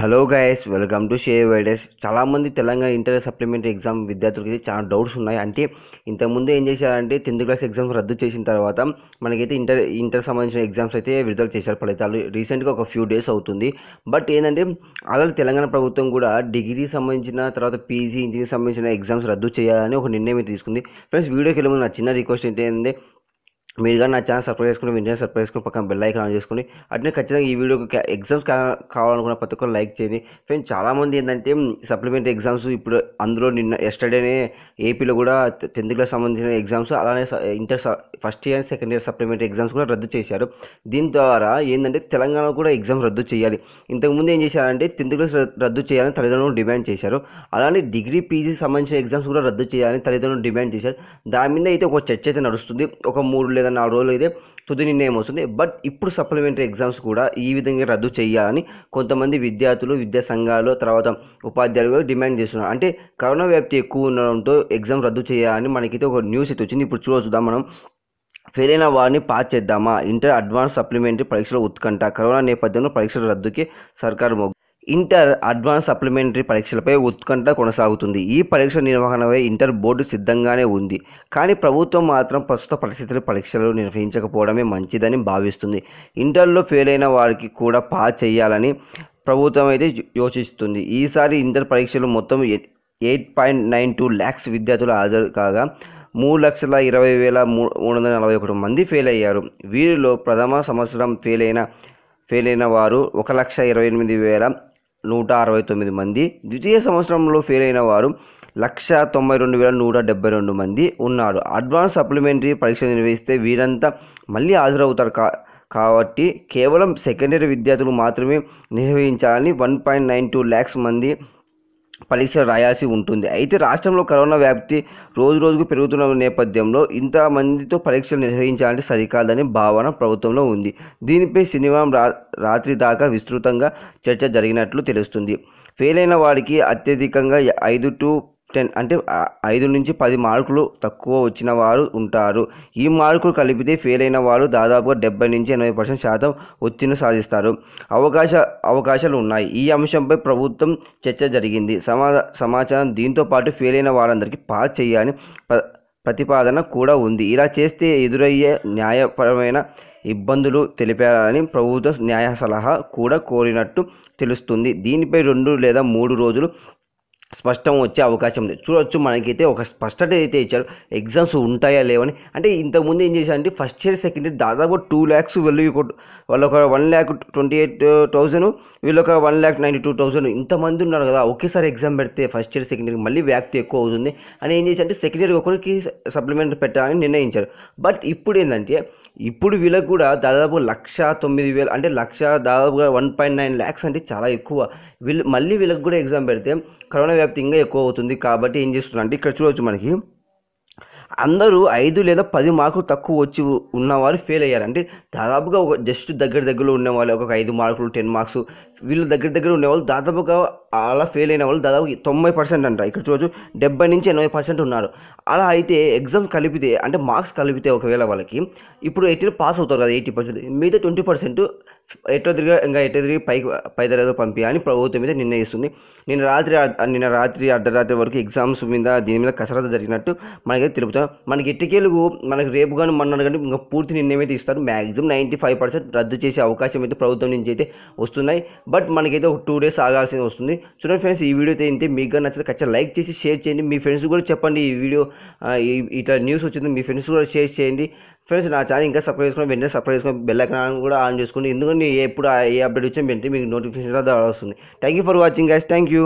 hello guys welcome to షే వైడెస్ చాలామంది Telangana inter supplementary exam విద్యార్థులకి చాలా డౌట్స్ ఉన్నాయి అంటే ఇంతకుముందు ఏం చేశారంటే టెన్త్ క్లాస్ ఎగ్జామ్స్ రద్దు చేసిన తర్వాత మనకైతే ఇంటర్ ఇంటర్ సంబంధించిన ఎగ్జామ్స్ అయితే విడుదల చేశారు ఫలితాలు రీసెంట్గా ఒక ఫ్యూ డేస్ అవుతుంది బట్ ఏంటంటే అలా తెలంగాణ ప్రభుత్వం కూడా డిగ్రీ సంబంధించిన తర్వాత పీజీ ఇంజనీరింగ్ సంబంధించిన ఎగ్జామ్స్ రద్దు చేయాలని ఒక నిర్ణయం తీసుకుంది ఫ్రెండ్స్ వీడియోకి వెళ్ళి నా చిన్న రిక్వెస్ట్ ఏంటంటే మీరు కానీ నా ఛానల్ సబ్స్క్రైబ్ చేసుకుని వెంటనే సబ్స్క్రైబ్ చేసుకుని పక్కన బెల్ ఐకాన్ ఆన్ చేసుకుని అట్నే ఖచ్చితంగా ఈ వీడియోకి ఎగ్జామ్స్ కావాలనుకున్న ప్రతి ఒక్కరు లైక్ చేయండి ఫ్రెండ్స్ చాలామంది ఏంటంటే సప్లిమెంటరీ ఎగ్జామ్స్ ఇప్పుడు అందులో నిన్న ఎస్టర్డేనే ఏపీలో కూడా టెన్త్ క్లాస్ సంబంధించిన ఎగ్జామ్స్ అలానే inter first year second year supplementary exams కూడా రద్దు చేశారు దీని ద్వారా ఏంటంటే తెలంగాణ కూడా ఎగ్జామ్స్ రద్దు చేయాలి ఇంతకుముందు ఏం చేశారంటే టెన్త్ క్లాస్ రద్దు చేయాలని తల్లిదండ్రులు డిమాండ్ చేశారు అలానే డిగ్రీ పీజీ సంబంధించిన ఎగ్జామ్స్ కూడా రద్దు చేయాలని తల్లిదండ్రులు డిమాండ్ చేశారు దాని మీద అయితే ఒక చర్చ అయితే నడుస్తుంది ఒక మూడు లేదా లేదా నాలుగు రోజులు అయితే తుది నిర్ణయం వస్తుంది బట్ ఇప్పుడు సప్లిమెంటరీ ఎగ్జామ్స్ కూడా ఈ విధంగా రద్దు చేయాలని కొంతమంది విద్యార్థులు విద్యా సంఘాలు తర్వాత ఉపాధ్యాయులు డిమాండ్ చేస్తున్నారు అంటే కరోనా వ్యాప్తి ఎక్కువ ఉండడంతో ఎగ్జామ్ రద్దు చేయాలని మనకైతే ఒక న్యూస్ అయితే వచ్చింది ఇప్పుడు చూద్దాం మనం ఫెయిల్ అయిన వారిని పాస్ చేద్దామా ఇంటర్ అడ్వాన్స్ సప్లిమెంటరీ పరీక్షలు ఉత్కంఠ కరోనా నేపథ్యంలో పరీక్షల రద్దుకి సర్కారు ఇంటర్ అడ్వాన్స్ సప్లిమెంటరీ పరీక్షలపై ఉత్కంఠ కొనసాగుతుంది ఈ పరీక్ష నిర్వహణపై ఇంటర్ బోర్డు సిద్ధంగానే ఉంది కానీ ప్రభుత్వం మాత్రం ప్రస్తుత పరిస్థితులు పరీక్షలు నిర్వహించకపోవడమే మంచిదని భావిస్తుంది ఇంటర్లో ఫెయిల్ అయిన వారికి కూడా పాస్ చేయాలని ప్రభుత్వం అయితే యోచిస్తుంది ఈసారి ఇంటర్ పరీక్షలు మొత్తం eight point nine two lakhs విద్యార్థులు హాజరు కాగా మూడు లక్షల ఇరవై వేల మూడు వందల నలభై ఒకటి మంది ఫెయిల్ అయ్యారు వీరిలో ప్రథమ సంవత్సరం ఫెయిల్ అయిన ఫెయిల్ అయిన వారు ఒక లక్ష ఇరవై ఎనిమిది వేల నూట అరవై తొమ్మిది మంది ద్వితీయ సంవత్సరంలో ఫెయిల్ అయిన వారు లక్ష తొంభై రెండు వేల నూట డెబ్బై రెండు మంది ఉన్నారు అడ్వాన్స్ సప్లిమెంటరీ పరీక్షలు నిర్వహిస్తే వీరంతా మళ్ళీ హాజరవుతారు కా కాబట్టి కేవలం సెకండరీ విద్యార్థులు మాత్రమే నిర్వహించాలని one point nine two lakhs మంది పరీక్ష రాయాల్సి ఉంటుంది అయితే రాష్ట్రంలో కరోనా వ్యాప్తి రోజు రోజుకు పెరుగుతున్న నేపథ్యంలో ఇంతమందితో పరీక్షలు నిర్వహించాలంటే సరికాదని భావన ప్రభుత్వంలో ఉంది దీనిపై శనివారం రా రాత్రి దాకా విస్తృతంగా చర్చ జరిగినట్లు తెలుస్తుంది ఫెయిల్ అయిన వారికి అత్యధికంగా ఐదు టు టెన్ అంటే ఐదు నుంచి పది మార్కులు తక్కువ వచ్చిన వారు ఉంటారు ఈ మార్కులు కలిపితే ఫెయిల్ అయిన వారు దాదాపుగా డెబ్బై నుంచి ఎనభై పర్సెంట్ శాతం ఉత్తీర్ణ సాధిస్తారు అవకాశ అవకాశాలు ఉన్నాయి ఈ అంశంపై ప్రభుత్వం చర్చ జరిగింది సమా సమాచారం దీంతో పాటు ఫెయిల్ అయిన వారందరికీ పాస్ చేయాలని ప్రతిపాదన కూడా ఉంది ఇలా చేస్తే ఎదురయ్యే న్యాయపరమైన ఇబ్బందులు తెలిపారని ప్రభుత్వ న్యాయ సలహా కూడా కోరినట్టు తెలుస్తుంది దీనిపై రెండు లేదా మూడు రోజులు స్పష్టం వచ్చే అవకాశం ఉంది చూడొచ్చు మనకైతే ఒక స్పష్టత అయితే ఇచ్చారు ఎగ్జామ్స్ ఉంటాయా లేవని అంటే ఇంతకుముందు ఏం చేశారంటే ఫస్ట్ ఇయర్ సెకండ్ ఇయర్ దాదాపు టూ ల్యాక్స్ వెళ్ళి వాళ్ళు ఒక one lakh twenty eight thousand వీళ్ళొక ఒక one lakh ninety two thousand ఇంతమంది ఉన్నారు కదా ఒకేసారి ఎగ్జామ్ పెడితే ఫస్ట్ ఇయర్ సెకండ్ ఇయర్ మళ్ళీ వ్యాక్తి ఎక్కువ అవుతుంది అని ఏం చేశారంటే సెకండ్ ఇయర్ ఒకరికి సప్లిమెంట్ పెట్టాలని నిర్ణయించారు బట్ ఇప్పుడు ఏంటంటే ఇప్పుడు వీళ్ళకి కూడా దాదాపు లక్ష తొమ్మిది వేలు అంటే లక్ష దాదాపుగా వన్ పాయింట్ నైన్ ల్యాక్స్ అంటే చాలా ఎక్కువ వీళ్ళు మళ్ళీ వీళ్ళకి కూడా ఎగ్జామ్ పెడితే కరోనా వ్యాప్తిగా ఎక్కువ అవుతుంది కాబట్టి ఏం చేస్తున్నారంటే ఇక్కడ చూడవచ్చు మనకి అందరూ ఐదు లేదా పది మార్కులు తక్కువ వచ్చి ఉన్నవారు ఫెయిల్ అయ్యారు అంటే దాదాపుగా ఒక జస్ట్ దగ్గర దగ్గరలో ఉన్నవాళ్ళు ఒక ఐదు మార్కులు టెన్ మార్క్స్ వీళ్ళు దగ్గర దగ్గర ఉండేవాళ్ళు దాదాపుగా అలా ఫెయిల్ అయిన వాళ్ళు దాదాపు తొంభై పర్సెంట్ అంట ఇక్కడ చూడవచ్చు డెబ్బై నుంచి ఎనభై పర్సెంట్ ఉన్నారు అలా అయితే ఎగ్జామ్స్ కలిపితే అంటే మార్క్స్ కలిపితే ఒకవేళ వాళ్ళకి ఇప్పుడు ఎయిటీలో పాస్ అవుతారు కదా ఎయిటీ పర్సెంట్ మిగతా ట్వంటీ పర్సెంట్ ఎటో తిరిగి ఇంకా ఎటో తిరిగి పైకి పై తరగతి అని ప్రభుత్వం మీద నిర్ణయిస్తుంది నిన్న రాత్రి నిన్న రాత్రి అర్ధరాత్రి వరకు ఎగ్జామ్స్ మీద దీని మీద కసరత్తు జరిగినట్టు మనకైతే తెలుపుతాం మనకి ఎట్టికేలుగు మనకి రేపు కానీ మొన్న కానీ ఇంకా పూర్తి నిర్ణయం అయితే ఇస్తారు మ్యాక్సిమం నైంటీ ఫైవ్ పర్సెంట్ రద్దు చేసే అవకాశం అయితే ప్రభుత్వం నుంచి అయితే వస్తున్నాయి బట్ మనకైతే ఒక టూ డేస్ ఆగాల్సి వస్తుంది చూడండి ఫ్రెండ్స్ ఈ వీడియో అయితే మీకు కానీ నచ్చితే ఖచ్చితంగా లైక్ చేసి షేర్ చేయండి మీ ఫ్రెండ్స్ కూడా చెప్పండి ఈ వీడియో ఇట్లా న్యూస్ వచ్చింది మీ ఫ్రెండ్స్ కూడా షేర్ చేయండి ఫ్రెండ్స్ నా ఛానల్ ఇంకా సబ్స్క్రైబ్ చేసుకుని వెంటనే సబ్స్క్రైబ్ చేసుకుని బెల్ ఐకాన్ కూడా ఆన్ చేసుకోండి ఎందుకంటే ఎప్పుడు ఏ అప్డేట్ వచ్చినా వెంటనే మీకు నోటిఫికేషన్ ద్వారా వస్తుంది thank you for watching guys thank you